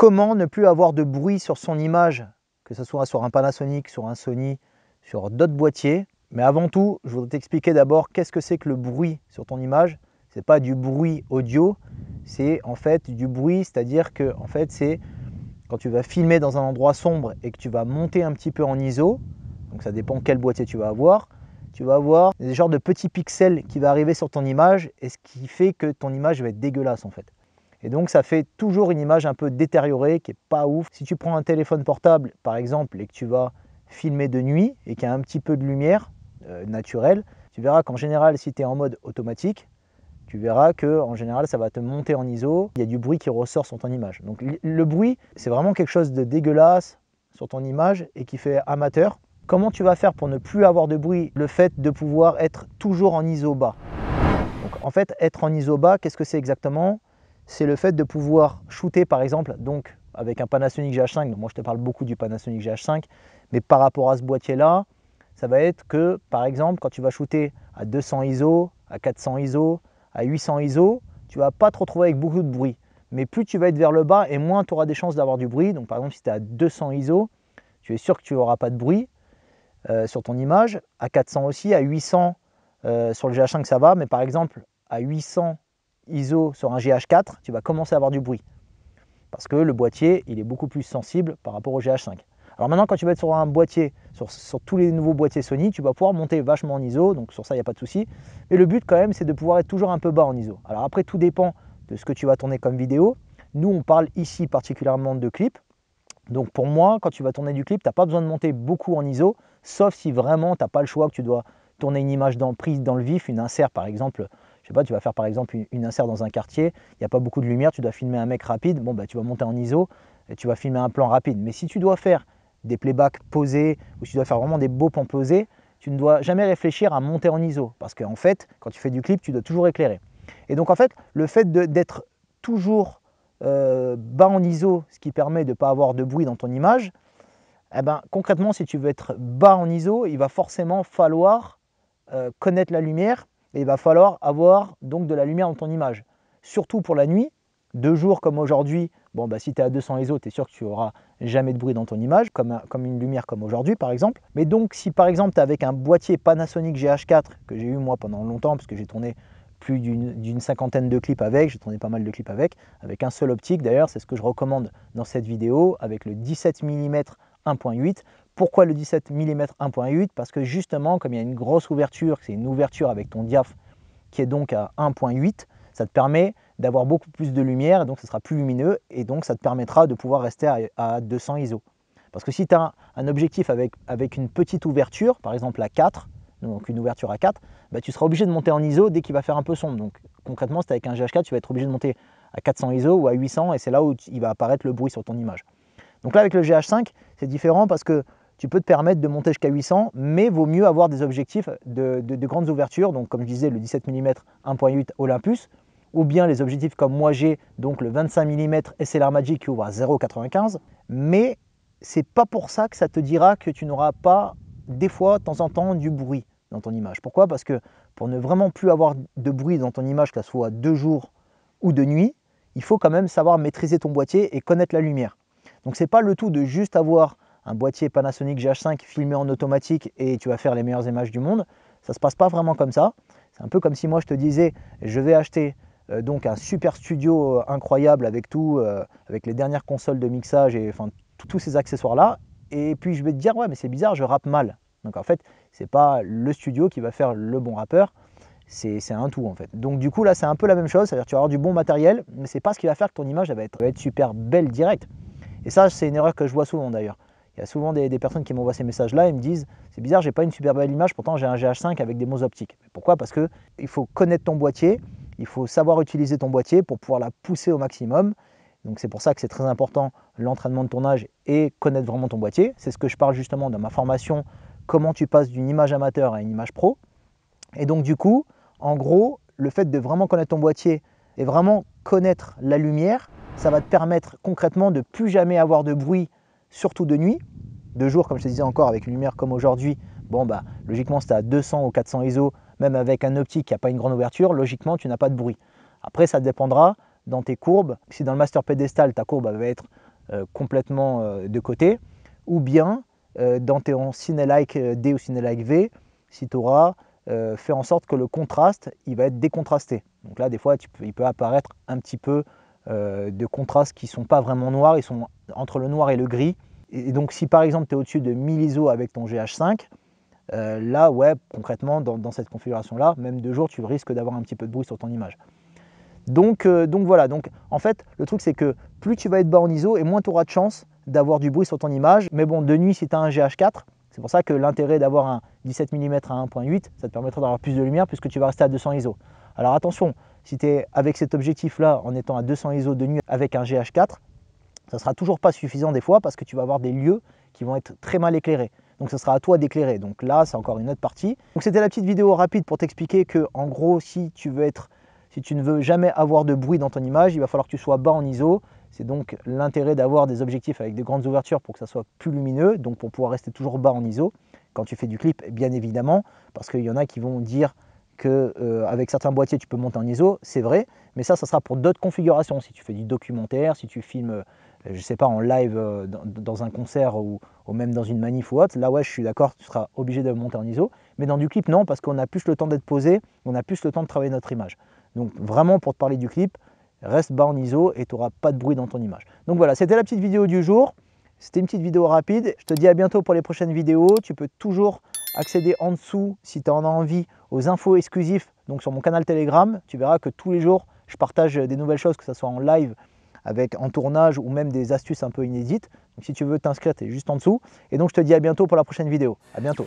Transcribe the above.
comment ne plus avoir de bruit sur son image, que ce soit sur un Panasonic, sur un Sony, sur d'autres boîtiers. Mais avant tout, je voudrais t'expliquer d'abord qu'est-ce que c'est que le bruit sur ton image. Ce n'est pas du bruit audio, c'est en fait du bruit, c'est-à-dire que en fait, c'est quand tu vas filmer dans un endroit sombre et que tu vas monter un petit peu en ISO, donc ça dépend quel boîtier tu vas avoir, tu vas avoir des genres de petits pixels qui vont arriver sur ton image et ce qui fait que ton image va être dégueulasse en fait. Et donc ça fait toujours une image un peu détériorée qui n'est pas ouf. Si tu prends un téléphone portable par exemple et que tu vas filmer de nuit et qu'il y a un petit peu de lumière euh, naturelle, tu verras qu'en général si tu es en mode automatique, tu verras que en général ça va te monter en ISO, il y a du bruit qui ressort sur ton image. Donc le bruit, c'est vraiment quelque chose de dégueulasse sur ton image et qui fait amateur. Comment tu vas faire pour ne plus avoir de bruit Le fait de pouvoir être toujours en ISO bas. Donc, en fait, être en ISO bas, qu'est-ce que c'est exactement c'est le fait de pouvoir shooter par exemple, donc avec un Panasonic GH5, donc moi je te parle beaucoup du Panasonic GH5, mais par rapport à ce boîtier-là, ça va être que par exemple quand tu vas shooter à 200 ISO, à 400 ISO, à 800 ISO, tu vas pas te retrouver avec beaucoup de bruit. Mais plus tu vas être vers le bas et moins tu auras des chances d'avoir du bruit. Donc par exemple si tu es à 200 ISO, tu es sûr que tu n'auras pas de bruit euh, sur ton image. À 400 aussi, à 800 euh, sur le GH5 ça va, mais par exemple à 800 ISO sur un GH4, tu vas commencer à avoir du bruit. Parce que le boîtier, il est beaucoup plus sensible par rapport au GH5. Alors maintenant, quand tu vas être sur un boîtier, sur, tous les nouveaux boîtiers Sony, tu vas pouvoir monter vachement en ISO, donc sur ça, il n'y a pas de souci. Mais le but quand même, c'est de pouvoir être toujours un peu bas en ISO. Alors après, tout dépend de ce que tu vas tourner comme vidéo. Nous, on parle ici particulièrement de clips. Donc pour moi, quand tu vas tourner du clip, tu n'as pas besoin de monter beaucoup en ISO, sauf si vraiment tu n'as pas le choix que tu dois tourner une image d'emprise prise dans le vif, une insert par exemple, tu vas faire par exemple une, insert dans un quartier, il n'y a pas beaucoup de lumière, tu dois filmer un mec rapide, bon bah, tu vas monter en ISO et tu vas filmer un plan rapide. Mais si tu dois faire des playbacks posés ou si tu dois faire vraiment des beaux plans posés, tu ne dois jamais réfléchir à monter en ISO parce qu'en fait, quand tu fais du clip, tu dois toujours éclairer. Et donc en fait, le fait d'être toujours euh, bas en ISO, ce qui permet de ne pas avoir de bruit dans ton image, eh ben, concrètement, si tu veux être bas en ISO, il va forcément falloir euh, connaître la lumière il va falloir avoir donc de la lumière dans ton image. Surtout pour la nuit, deux jours comme aujourd'hui, bon bah si tu es à 200 ISO, tu es sûr que tu auras jamais de bruit dans ton image, comme, euh, comme une lumière comme aujourd'hui par exemple. Mais donc si par exemple tu avec un boîtier Panasonic GH4 que j'ai eu moi pendant longtemps, parce que j'ai tourné plus d'une cinquantaine de clips avec, j'ai tourné pas mal de clips avec, avec un seul optique d'ailleurs, c'est ce que je recommande dans cette vidéo, avec le 17 mm 1.8, pourquoi le 17 mm 1.8 Parce que justement, comme il y a une grosse ouverture, c'est une ouverture avec ton diaph qui est donc à 1.8, ça te permet d'avoir beaucoup plus de lumière, donc ça sera plus lumineux, et donc ça te permettra de pouvoir rester à, 200 ISO. Parce que si tu as un, objectif avec, une petite ouverture, par exemple à 4, donc une ouverture à 4, bah, tu seras obligé de monter en ISO dès qu'il va faire un peu sombre. Donc concrètement, si avec un GH4, tu vas être obligé de monter à 400 ISO ou à 800, et c'est là où il va apparaître le bruit sur ton image. Donc là, avec le GH5, c'est différent parce que tu peux te permettre de monter jusqu'à 800, mais vaut mieux avoir des objectifs de, grandes ouvertures, donc comme je disais, le 17 mm 1.8 Olympus, ou bien les objectifs comme moi j'ai, donc le 25 mm SLR Magic qui ouvre à 0,95, mais c'est pas pour ça que ça te dira que tu n'auras pas, des fois, de temps en temps, du bruit dans ton image. Pourquoi Parce que pour ne vraiment plus avoir de bruit dans ton image, que ce soit de jour ou de nuit, il faut quand même savoir maîtriser ton boîtier et connaître la lumière. Donc c'est pas le tout de juste avoir un boîtier Panasonic GH5 filmé en automatique et tu vas faire les meilleures images du monde. Ça se passe pas vraiment comme ça. C'est un peu comme si moi je te disais je vais acheter euh, donc un super studio euh, incroyable avec tout, euh, avec les dernières consoles de mixage et enfin tous ces accessoires là. Et puis je vais te dire ouais mais c'est bizarre je rappe mal. Donc en fait c'est pas le studio qui va faire le bon rappeur. C'est un tout en fait. Donc du coup là c'est un peu la même chose, c'est-à-dire tu vas avoir du bon matériel, mais c'est pas ce qui va faire que ton image va, être, va être super belle direct. Et ça c'est une erreur que je vois souvent d'ailleurs. Il y a souvent des, personnes qui m'envoient ces messages-là et me disent C'est bizarre, j'ai pas une super belle image, pourtant j'ai un GH5 avec des mots optiques. Pourquoi Parce qu'il faut connaître ton boîtier, il faut savoir utiliser ton boîtier pour pouvoir la pousser au maximum. Donc c'est pour ça que c'est très important l'entraînement de tournage et connaître vraiment ton boîtier. C'est ce que je parle justement dans ma formation Comment tu passes d'une image amateur à une image pro. Et donc du coup, en gros, le fait de vraiment connaître ton boîtier et vraiment connaître la lumière, ça va te permettre concrètement de plus jamais avoir de bruit, surtout de nuit, deux jours, comme je te disais encore, avec une lumière comme aujourd'hui, bon bah logiquement tu à 200 ou 400 ISO, même avec un optique qui n'a pas une grande ouverture, logiquement tu n'as pas de bruit. Après ça dépendra dans tes courbes, si dans le master pédestal ta courbe va être euh, complètement euh, de côté, ou bien euh, dans tes cine like D ou ciné-like V, si tu auras fait en sorte que le contraste il va être décontrasté. Donc là des fois il peut apparaître un petit peu de contrastes qui ne sont pas vraiment noirs, ils sont entre le noir et le gris, et donc, si par exemple, tu es au-dessus de 1000 ISO avec ton GH5, euh, là, ouais, concrètement, dans, cette configuration-là, même deux jours, tu risques d'avoir un petit peu de bruit sur ton image. Donc, euh, donc voilà, donc, en fait, le truc, c'est que plus tu vas être bas en ISO et moins tu auras de chance d'avoir du bruit sur ton image. Mais bon, de nuit, si tu as un GH4, c'est pour ça que l'intérêt d'avoir un 17 mm à 1.8, ça te permettra d'avoir plus de lumière puisque tu vas rester à 200 ISO. Alors attention, si tu es avec cet objectif-là en étant à 200 ISO de nuit avec un GH4, ça sera toujours pas suffisant des fois parce que tu vas avoir des lieux qui vont être très mal éclairés. Donc ce sera à toi d'éclairer. Donc là, c'est encore une autre partie. Donc c'était la petite vidéo rapide pour t'expliquer que en gros, si tu veux être si tu ne veux jamais avoir de bruit dans ton image, il va falloir que tu sois bas en ISO. C'est donc l'intérêt d'avoir des objectifs avec de grandes ouvertures pour que ça soit plus lumineux, donc pour pouvoir rester toujours bas en ISO quand tu fais du clip, bien évidemment, parce qu'il y en a qui vont dire euh, avec certains boîtiers tu peux monter en ISO, c'est vrai, mais ça, ça sera pour d'autres configurations. Si tu fais du documentaire, si tu filmes, euh, je sais pas, en live euh, dans, un concert ou, même dans une manif ou autre, là ouais, je suis d'accord, tu seras obligé de monter en ISO. Mais dans du clip, non, parce qu'on a plus le temps d'être posé, on a plus le temps de travailler notre image. Donc vraiment, pour te parler du clip, reste bas en ISO et tu n'auras pas de bruit dans ton image. Donc voilà, c'était la petite vidéo du jour. C'était une petite vidéo rapide. Je te dis à bientôt pour les prochaines vidéos. Tu peux toujours accéder en dessous si tu en as envie aux infos exclusives donc sur mon canal Telegram. Tu verras que tous les jours, je partage des nouvelles choses, que ce soit en live, avec en tournage ou même des astuces un peu inédites. Donc si tu veux t'inscrire, tu es juste en dessous. Et donc je te dis à bientôt pour la prochaine vidéo. À bientôt.